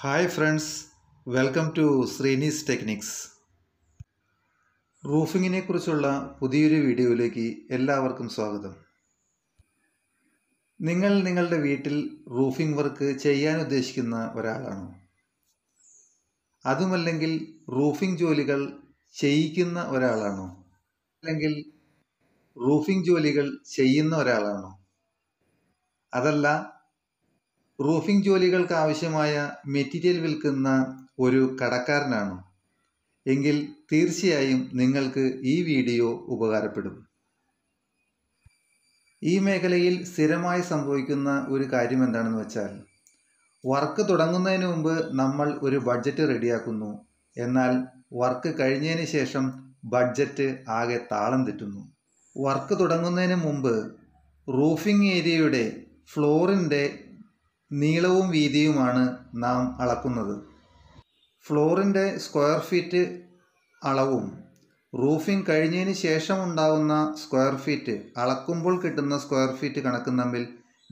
hi friends welcome to Sreenis techniques റൂഫിങ്ങിനെ കുറിച്ചുള്ള പുതിയൊരു വീഡിയോയിലേക്ക് എല്ലാവർക്കും സ്വാഗതം നിങ്ങൾ നിങ്ങളുടെ വീട്ടിൽ റൂഫിംഗ് വർക്ക് ചെയ്യാൻ ഉദ്ദേശിക്കുന്ന ഒരാളാണോ അതുമല്ലെങ്കിൽ റൂഫിംഗ് ജോലികൾ ചെയ്യിക്കുന്ന ഒരാളാണോ അല്ലെങ്കിൽ റൂഫിംഗ് ജോലികൾ ചെയ്യുന്ന ഒരാളാണോ അതല്ല റൂഫിംഗ് ജോലികൾക്ക് ആവശ്യമായ മെറ്റീരിയൽ വിൽക്കുന്ന ഒരു കടക്കാരനാണോ എങ്കിൽ തീർച്ചയായും നിങ്ങൾക്ക് ഈ വീഡിയോ ഉപകാരപ്പെടും ഈ മേഖലയിൽ സ്ഥിരമായി സംഭവിക്കുന്ന ഒരു കാര്യം എന്താണെന്ന് വെച്ചാൽ വർക്ക് തുടങ്ങുന്നതിന് മുമ്പ് നമ്മൾ ഒരു ബഡ്ജറ്റ് റെഡിയാക്കുന്നു എന്നാൽ വർക്ക് കഴിഞ്ഞതിന് ശേഷം ബഡ്ജറ്റ് ആകെ താളം തെറ്റുന്നു വർക്ക് തുടങ്ങുന്നതിന് മുമ്പ് റൂഫിംഗ് ഏരിയയുടെ ഫ്ലോറിൻ്റെ നീളവും വീതിയുമാണ് നാം അളക്കുന്നത് ഫ്ലോറിൻ്റെ സ്ക്വയർ ഫീറ്റ് അളവും റൂഫിംഗ് കഴിഞ്ഞതിന് ശേഷം ഉണ്ടാവുന്ന സ്ക്വയർ ഫീറ്റ് അളക്കുമ്പോൾ കിട്ടുന്ന സ്ക്വയർ ഫീറ്റ് കണക്കും തമ്മിൽ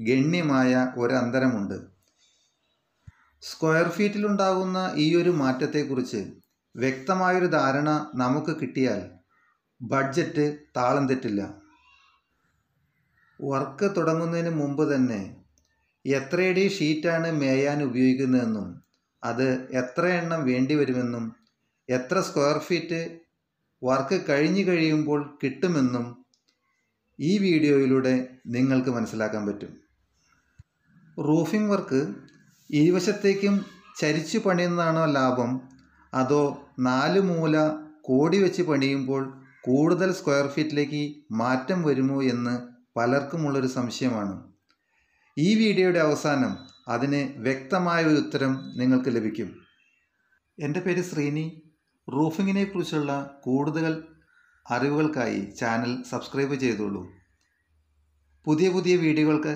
ഗണ്യമായ ഒരു അന്തരമുണ്ട് സ്ക്വയർ ഫീറ്റിലുണ്ടാകുന്ന ഈ ഒരു മാറ്റത്തെക്കുറിച്ച് വ്യക്തമായൊരു ധാരണ നമുക്ക് കിട്ടിയാൽ ബഡ്ജറ്റ് താളം തെറ്റില്ല വർക്ക് തുടങ്ങുന്നതിന് മുമ്പ് തന്നെ എത്രയടി ഷീറ്റാണ് മേയാൻ ഉപയോഗിക്കുന്നതെന്നും അത് എത്ര എണ്ണം വേണ്ടിവരുമെന്നും എത്ര സ്ക്വയർ ഫീറ്റ് വർക്ക് കഴിഞ്ഞു കഴിയുമ്പോൾ കിട്ടുമെന്നും ഈ വീഡിയോയിലൂടെ നിങ്ങൾക്ക് മനസ്സിലാക്കാൻ പറ്റും റൂഫിംഗ് വർക്ക് ഇരുവശത്തേക്കും ചരിച്ചു പണിയുന്നതാണോ ലാഭം അതോ നാല് മൂല കോടി വെച്ച് പണിയുമ്പോൾ കൂടുതൽ സ്ക്വയർ ഫീറ്റിലേക്ക് മാറ്റം വരുമോ എന്ന് പലർക്കുമുള്ളൊരു സംശയമാണ് ഈ വീഡിയോയുടെ അവസാനം അതിന് വ്യക്തമായ ഒരു ഉത്തരം നിങ്ങൾക്ക് ലഭിക്കും എൻ്റെ പേര് ശ്രീനി റൂഫിങ്ങിനെ കുറിച്ചുള്ള കൂടുതൽ അറിവുകൾക്കായി ചാനൽ സബ്സ്ക്രൈബ് ചെയ്തോളൂ പുതിയ പുതിയ വീഡിയോകൾക്ക്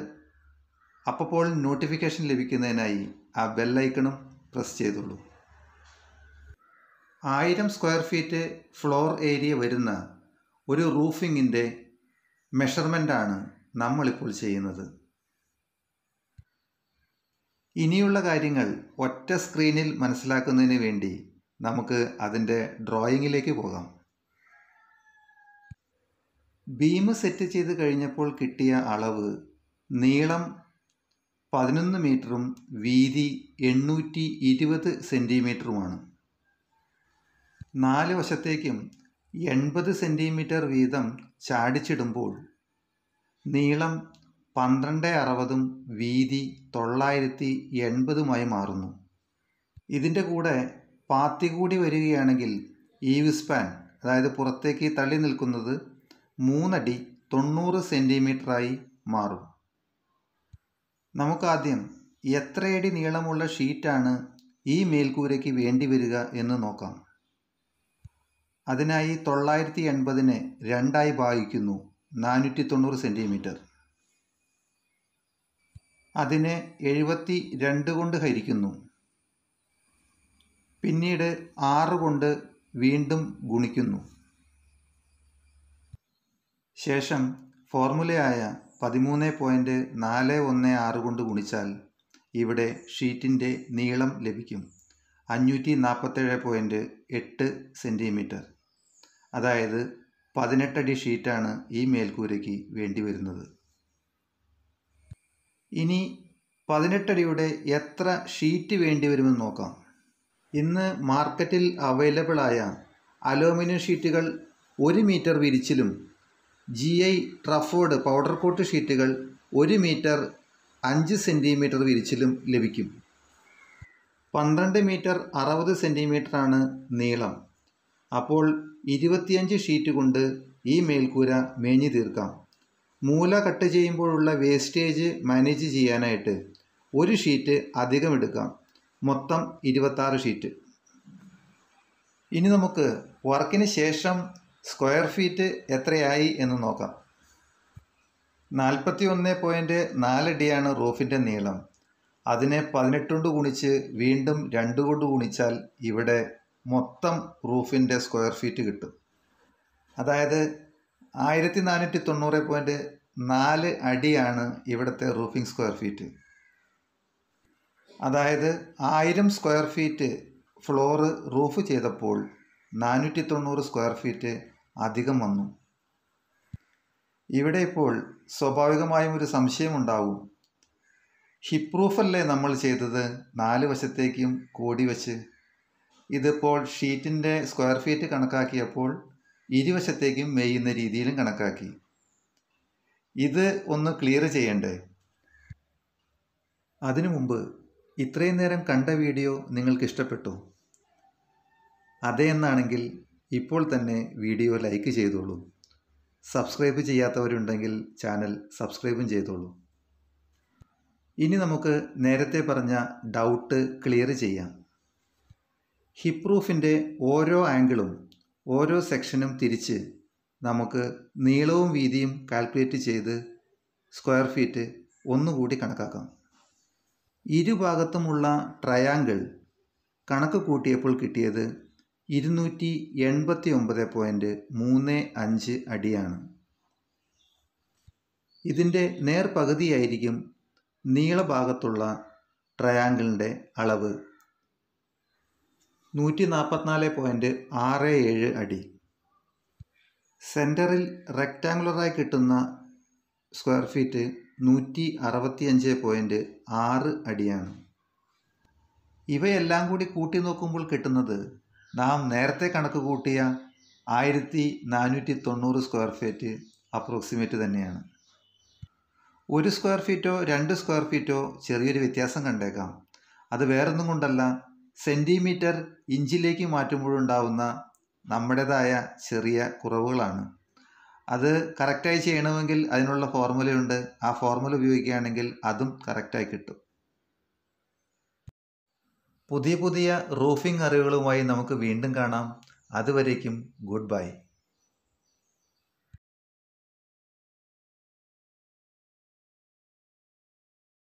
അപ്പോൾ നോട്ടിഫിക്കേഷൻ ലഭിക്കുന്നതിനായി ആ ബെല്ലൈക്കണും പ്രസ് ചെയ്തോളൂ ആയിരം സ്ക്വയർ ഫീറ്റ് ഫ്ലോർ ഏരിയ വരുന്ന ഒരു റൂഫിങ്ങിൻ്റെ മെഷർമെൻ്റാണ് നമ്മളിപ്പോൾ ചെയ്യുന്നത് ഇനിയുള്ള കാര്യങ്ങൾ ഒറ്റ സ്ക്രീനിൽ മനസ്സിലാക്കുന്നതിന് വേണ്ടി നമുക്ക് അതിൻ്റെ ഡ്രോയിങ്ങിലേക്ക് പോകാം ബീം സെറ്റ് ചെയ്ത് കഴിഞ്ഞപ്പോൾ കിട്ടിയ അളവ് നീളം പതിനൊന്ന് മീറ്ററും വീതി എണ്ണൂറ്റി ഇരുപത് സെൻറ്റിമീറ്ററുമാണ് നാല് വശത്തേക്കും എൺപത് സെൻറ്റിമീറ്റർ വീതം ചാടിച്ചിടുമ്പോൾ നീളം പന്ത്രണ്ട് അറുപതും വീതി തൊള്ളായിരത്തി എൺപതുമായി മാറുന്നു ഇതിൻ്റെ കൂടെ പാത്തി കൂടി വരികയാണെങ്കിൽ ഈ വിസ്പാൻ അതായത് പുറത്തേക്ക് തള്ളി നിൽക്കുന്നത് മൂന്നടി തൊണ്ണൂറ് സെൻറ്റിമീറ്ററായി മാറും നമുക്കാദ്യം എത്രയടി നീളമുള്ള ഷീറ്റാണ് ഈ മേൽക്കൂരയ്ക്ക് വേണ്ടി വരിക എന്ന് നോക്കാം അതിനായി തൊള്ളായിരത്തി എൺപതിനെ രണ്ടായി ഭാഗിക്കുന്നു നാനൂറ്റി തൊണ്ണൂറ് സെൻറ്റിമീറ്റർ അതിനെ എഴുപത്തി രണ്ട് കൊണ്ട് ഹരിക്കുന്നു പിന്നീട് ആറ് കൊണ്ട് വീണ്ടും ഗുണിക്കുന്നു ശേഷം ഫോർമുലയായ പതിമൂന്ന് പോയിൻറ്റ് നാല് ഒന്ന് ആറ് കൊണ്ട് ഗുണിച്ചാൽ ഇവിടെ ഷീറ്റിൻ്റെ നീളം ലഭിക്കും അഞ്ഞൂറ്റി നാൽപ്പത്തേഴ് പോയിൻറ്റ് എട്ട് സെൻറ്റിമീറ്റർ അതായത് പതിനെട്ടടി ഷീറ്റാണ് ഈ മേൽക്കൂരയ്ക്ക് വേണ്ടി വരുന്നത് ഇനി പതിനെട്ടടിയുടെ എത്ര ഷീറ്റ് വേണ്ടി വരുമെന്ന് നോക്കാം ഇന്ന് മാർക്കറ്റിൽ അവൈലബിളായ അലോമിനിയം ഷീറ്റുകൾ ഒരു മീറ്റർ വിരിച്ചിലും ജി ഐ ട്രഫോർഡ് പൗഡർ കോട്ട് ഷീറ്റുകൾ ഒരു മീറ്റർ അഞ്ച് സെൻറ്റിമീറ്റർ വിരിച്ചിലും ലഭിക്കും പന്ത്രണ്ട് മീറ്റർ അറുപത് ആണ് നീളം അപ്പോൾ ഇരുപത്തിയഞ്ച് ഷീറ്റ് കൊണ്ട് ഈ മേൽക്കൂര മേഞ്ഞു തീർക്കാം മൂല കട്ട് ചെയ്യുമ്പോഴുള്ള വേസ്റ്റേജ് മാനേജ് ചെയ്യാനായിട്ട് ഒരു ഷീറ്റ് അധികം എടുക്കാം മൊത്തം ഇരുപത്താറ് ഷീറ്റ് ഇനി നമുക്ക് വർക്കിന് ശേഷം സ്ക്വയർ ഫീറ്റ് എത്രയായി എന്ന് നോക്കാം നാൽപ്പത്തി ഒന്ന് പോയിൻറ്റ് നാല് റൂഫിൻ്റെ നീളം അതിനെ പതിനെട്ടുകൊണ്ട് ഗുണിച്ച് വീണ്ടും രണ്ട് കൊണ്ട് ഗുണിച്ചാൽ ഇവിടെ മൊത്തം റൂഫിൻ്റെ സ്ക്വയർ ഫീറ്റ് കിട്ടും അതായത് ആയിരത്തി നാനൂറ്റി തൊണ്ണൂറ് പോയിൻറ്റ് നാല് അടിയാണ് ഇവിടുത്തെ റൂഫിംഗ് സ്ക്വയർ ഫീറ്റ് അതായത് ആയിരം സ്ക്വയർ ഫീറ്റ് ഫ്ലോറ് റൂഫ് ചെയ്തപ്പോൾ നാനൂറ്റി തൊണ്ണൂറ് സ്ക്വയർ ഫീറ്റ് അധികം വന്നു ഇവിടെ ഇപ്പോൾ സ്വാഭാവികമായും ഒരു സംശയമുണ്ടാവും ഹിപ്പ് റൂഫല്ലേ നമ്മൾ ചെയ്തത് നാല് വശത്തേക്കും കോടി വച്ച് ഇതിപ്പോൾ ഷീറ്റിൻ്റെ സ്ക്വയർ ഫീറ്റ് കണക്കാക്കിയപ്പോൾ ഇരുവശത്തേക്കും മേയുന്ന രീതിയിലും കണക്കാക്കി ഇത് ഒന്ന് ക്ലിയർ ചെയ്യണ്ടേ അതിനു മുമ്പ് ഇത്രയും നേരം കണ്ട വീഡിയോ നിങ്ങൾക്ക് ഇഷ്ടപ്പെട്ടു അതേ ഇപ്പോൾ തന്നെ വീഡിയോ ലൈക്ക് ചെയ്തോളൂ സബ്സ്ക്രൈബ് ചെയ്യാത്തവരുണ്ടെങ്കിൽ ചാനൽ സബ്സ്ക്രൈബും ചെയ്തോളൂ ഇനി നമുക്ക് നേരത്തെ പറഞ്ഞ ഡൗട്ട് ക്ലിയർ ചെയ്യാം ഹിപ്രൂഫിൻ്റെ ഓരോ ആംഗിളും ഓരോ സെക്ഷനും തിരിച്ച് നമുക്ക് നീളവും വീതിയും കാൽക്കുലേറ്റ് ചെയ്ത് സ്ക്വയർ ഫീറ്റ് ഒന്നുകൂടി കണക്കാക്കാം ഇരുഭാഗത്തുമുള്ള ട്രയാങ്കിൾ കണക്ക് കൂട്ടിയപ്പോൾ കിട്ടിയത് ഇരുന്നൂറ്റി എൺപത്തി ഒമ്പത് പോയിൻറ്റ് മൂന്ന് അഞ്ച് അടിയാണ് ഇതിൻ്റെ നേർപകുതിയായിരിക്കും നീളഭാഗത്തുള്ള ട്രയാങ്കിളിൻ്റെ അളവ് നൂറ്റി നാൽപ്പത്തിനാല് പോയിൻറ്റ് ആറ് ഏഴ് അടി സെൻറ്ററിൽ റെക്റ്റാങ്കുലറായി കിട്ടുന്ന സ്ക്വയർ ഫീറ്റ് നൂറ്റി അഞ്ച് പോയിൻറ്റ് ആറ് അടിയാണ് ഇവയെല്ലാം കൂടി കൂട്ടി നോക്കുമ്പോൾ കിട്ടുന്നത് നാം നേരത്തെ കണക്ക് കൂട്ടിയ ആയിരത്തി നാനൂറ്റി തൊണ്ണൂറ് സ്ക്വയർ ഫീറ്റ് അപ്രോക്സിമേറ്റ് തന്നെയാണ് ഒരു സ്ക്വയർ ഫീറ്റോ രണ്ട് സ്ക്വയർ ഫീറ്റോ ചെറിയൊരു വ്യത്യാസം കണ്ടേക്കാം അത് വേറൊന്നും കൊണ്ടല്ല സെൻറ്റിമീറ്റർ ഇഞ്ചിലേക്ക് മാറ്റുമ്പോഴുണ്ടാവുന്ന നമ്മുടേതായ ചെറിയ കുറവുകളാണ് അത് കറക്റ്റായി ചെയ്യണമെങ്കിൽ അതിനുള്ള ഫോർമുലയുണ്ട് ആ ഫോർമുല ഉപയോഗിക്കുകയാണെങ്കിൽ അതും കറക്റ്റായി കിട്ടും പുതിയ പുതിയ റൂഫിംഗ് അറിവുകളുമായി നമുക്ക് വീണ്ടും കാണാം അതുവരേക്കും ഗുഡ് ബൈ